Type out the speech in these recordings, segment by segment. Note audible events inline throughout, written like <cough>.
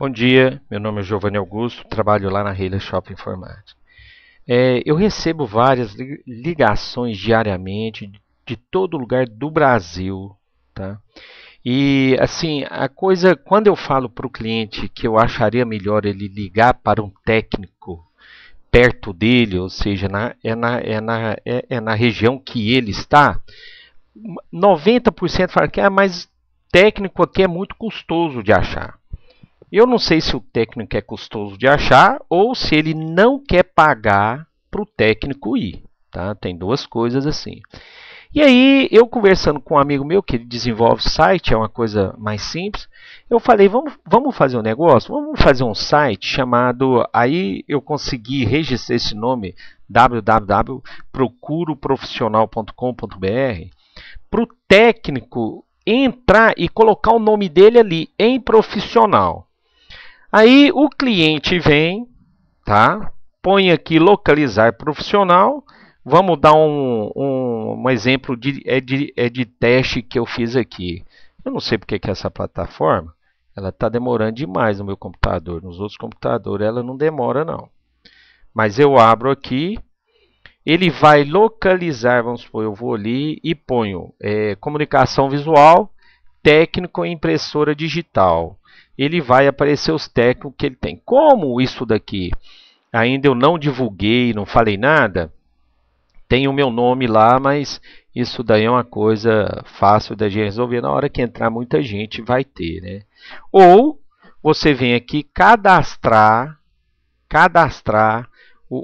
Bom dia, meu nome é Giovanni Augusto, trabalho lá na Reila Shop Informática. É, eu recebo várias ligações diariamente de todo lugar do Brasil, tá? E assim, a coisa, quando eu falo para o cliente que eu acharia melhor ele ligar para um técnico perto dele, ou seja, na, é, na, é, na, é, é na região que ele está, 90% fala que ah, mas técnico aqui é muito custoso de achar. Eu não sei se o técnico é custoso de achar ou se ele não quer pagar para o técnico ir. Tá? Tem duas coisas assim. E aí, eu conversando com um amigo meu que desenvolve site, é uma coisa mais simples, eu falei, vamos, vamos fazer um negócio? Vamos fazer um site chamado, aí eu consegui registrar esse nome, www.procuroprofissional.com.br, para o técnico entrar e colocar o nome dele ali, em profissional. Aí o cliente vem, tá? Põe aqui localizar profissional. Vamos dar um, um, um exemplo de, é de, é de teste que eu fiz aqui. Eu não sei porque que essa plataforma ela está demorando demais no meu computador. Nos outros computadores ela não demora não. Mas eu abro aqui, ele vai localizar, vamos supor, eu vou ali e ponho é, comunicação visual, técnico impressora digital ele vai aparecer os técnicos que ele tem. Como isso daqui ainda eu não divulguei, não falei nada, tem o meu nome lá, mas isso daí é uma coisa fácil da gente resolver. Na hora que entrar muita gente vai ter, né? Ou você vem aqui cadastrar, cadastrar o,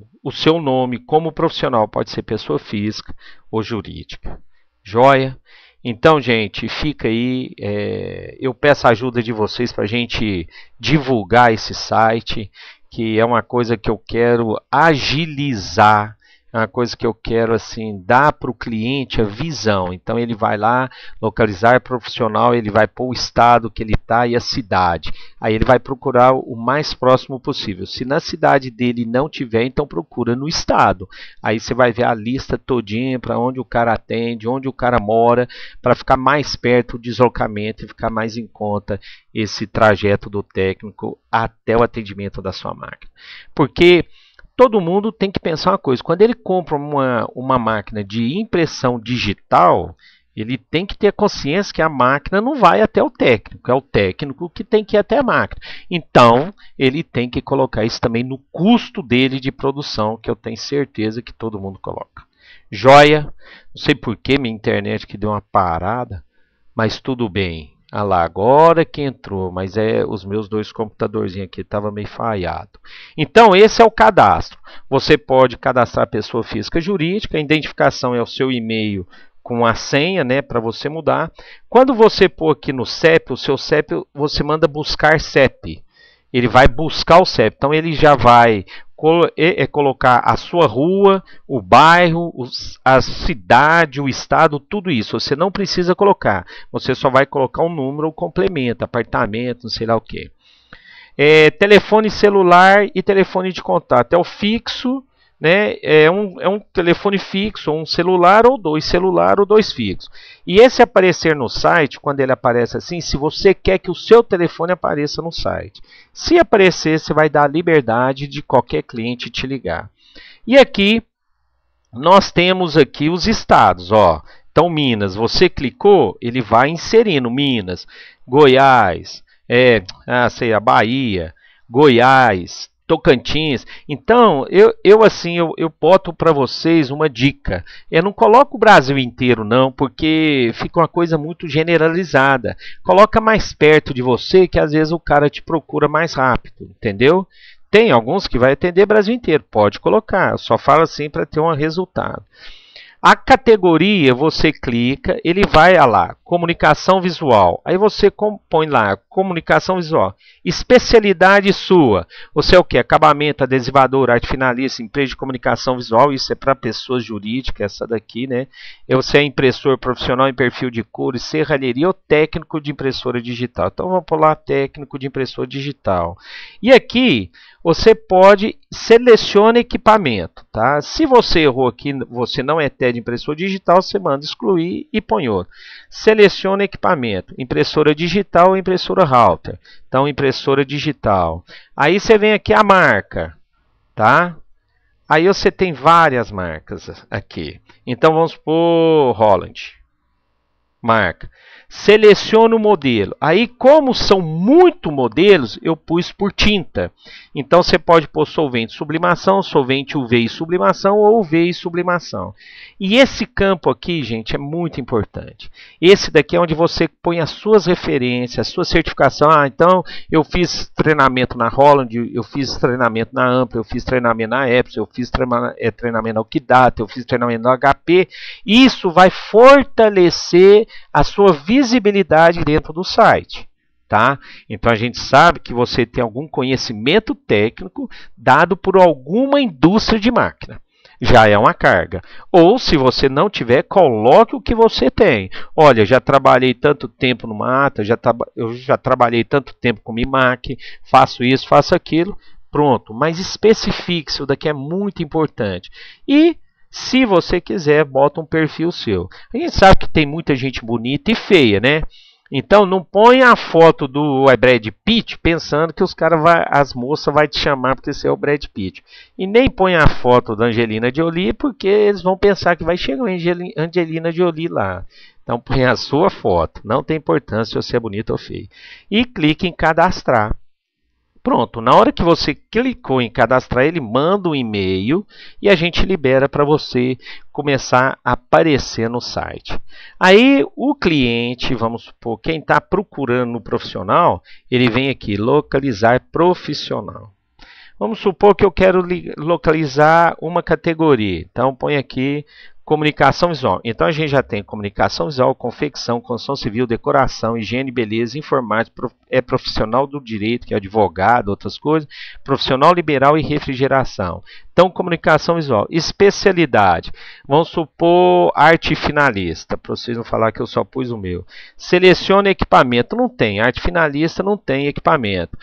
o, o seu nome como profissional, pode ser pessoa física ou jurídica. Joia? Então, gente, fica aí. É, eu peço a ajuda de vocês para a gente divulgar esse site, que é uma coisa que eu quero agilizar é uma coisa que eu quero assim dar para o cliente a visão. Então ele vai lá localizar profissional, ele vai pôr o estado que ele está e a cidade. Aí ele vai procurar o mais próximo possível. Se na cidade dele não tiver, então procura no estado. Aí você vai ver a lista todinha para onde o cara atende, onde o cara mora, para ficar mais perto o deslocamento e ficar mais em conta esse trajeto do técnico até o atendimento da sua máquina. Porque todo mundo tem que pensar uma coisa: quando ele compra uma, uma máquina de impressão digital, ele tem que ter consciência que a máquina não vai até o técnico, é o técnico que tem que ir até a máquina. Então, ele tem que colocar isso também no custo dele de produção, que eu tenho certeza que todo mundo coloca. Joia, não sei por que minha internet que deu uma parada, mas tudo bem. Ah lá, agora é que entrou, mas é os meus dois computadorzinhos aqui estava meio falhado. Então, esse é o cadastro. Você pode cadastrar pessoa física jurídica, a identificação é o seu e-mail com a senha, né, para você mudar. Quando você pôr aqui no CEP, o seu CEP, você manda buscar CEP. Ele vai buscar o CEP. Então ele já vai é colocar a sua rua, o bairro, a cidade, o estado, tudo isso. Você não precisa colocar. Você só vai colocar um número, um complemento, apartamento, não sei lá o que. É, telefone celular e telefone de contato. É o fixo né, é, um, é um telefone fixo, um celular ou dois celular ou dois fixos. E esse aparecer no site, quando ele aparece assim, se você quer que o seu telefone apareça no site. Se aparecer, você vai dar a liberdade de qualquer cliente te ligar. E aqui nós temos aqui os estados, ó. Então Minas, você clicou, ele vai inserindo Minas, Goiás, é, ah, sei, a Bahia, Goiás, Tocantins. Então, eu, eu assim, eu, eu boto para vocês uma dica. Eu não coloco o Brasil inteiro não, porque fica uma coisa muito generalizada. Coloca mais perto de você, que às vezes o cara te procura mais rápido, entendeu? Tem alguns que vai atender Brasil inteiro, pode colocar. só fala assim para ter um resultado. A categoria você clica, ele vai lá, comunicação visual. Aí você compõe lá, comunicação visual. Especialidade sua. Você é o que? Acabamento, adesivador, arte finalista, empresa de comunicação visual. Isso é para pessoa jurídica, essa daqui, né? Você é impressor profissional em perfil de cores, serralheria ou técnico de impressora digital. Então vamos pular técnico de impressora digital. E aqui você pode seleciona equipamento, tá? Se você errou aqui, você não é TED impressora digital, você manda excluir e põe outro. Seleciona equipamento, impressora digital ou impressora router. Então impressora digital. Aí você vem aqui a marca, tá? Aí você tem várias marcas aqui. Então vamos por Holland marca. Seleciono o modelo. Aí, como são muito modelos, eu pus por tinta. Então, você pode pôr solvente sublimação, solvente UV e sublimação ou UV e sublimação. E esse campo aqui, gente, é muito importante. Esse daqui é onde você põe as suas referências, a sua certificação. Ah, então, eu fiz treinamento na Holland, eu fiz treinamento na Ampla, eu fiz treinamento na Epson, eu fiz eh, treinamento na Okidata, eu fiz treinamento no HP. Isso vai fortalecer a sua visibilidade dentro do site. Tá? Então a gente sabe que você tem algum conhecimento técnico dado por alguma indústria de máquina. Já é uma carga. Ou se você não tiver, coloque o que você tem. Olha, já trabalhei tanto tempo no Mata, já eu já trabalhei tanto tempo com MIMAC, faço isso, faço aquilo. Pronto, mas especifique, isso daqui é muito importante. E se você quiser, bota um perfil seu. A gente sabe que tem muita gente bonita e feia, né? Então não põe a foto do é, Brad Pitt pensando que os cara vai, as moças vai te chamar porque você é o Brad Pitt. E nem põe a foto da Angelina Jolie porque eles vão pensar que vai chegar a Angelina Jolie lá. Então <laughs> põe a sua foto. Não tem importância se você é bonito ou feio. E clique em cadastrar. Pronto, na hora que você clicou em cadastrar, ele manda um e-mail e a gente libera para você começar a aparecer no site. Aí o cliente, vamos supor, quem está procurando no profissional, ele vem aqui, localizar profissional. Vamos supor que eu quero localizar uma categoria. Então, põe aqui Comunicação visual. Então a gente já tem comunicação visual, confecção, construção civil, decoração, higiene, beleza, informática, é profissional do direito, que é advogado, outras coisas, profissional liberal e refrigeração. Então comunicação visual. Especialidade. Vamos supor arte finalista, para vocês não falar que eu só pus o meu. Seleciona equipamento, não tem. Arte finalista não tem equipamento.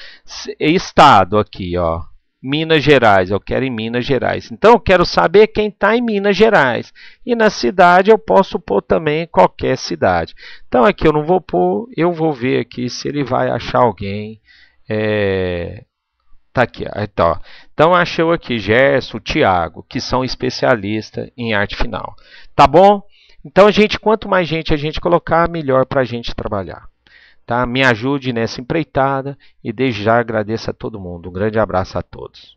É estado aqui, ó Minas Gerais, eu quero em Minas Gerais. Então eu quero saber quem está em Minas Gerais. E na cidade eu posso pôr também qualquer cidade. Então aqui eu não vou pôr, eu vou ver aqui se ele vai achar alguém. É... Tá aqui, tá, então, então achou aqui Gerson, Tiago, que são especialistas em arte final. Tá bom? Então, gente, quanto mais gente a gente colocar, melhor para a gente trabalhar. Tá? Me ajude nessa empreitada e desde já agradeço a todo mundo. Um grande abraço a todos.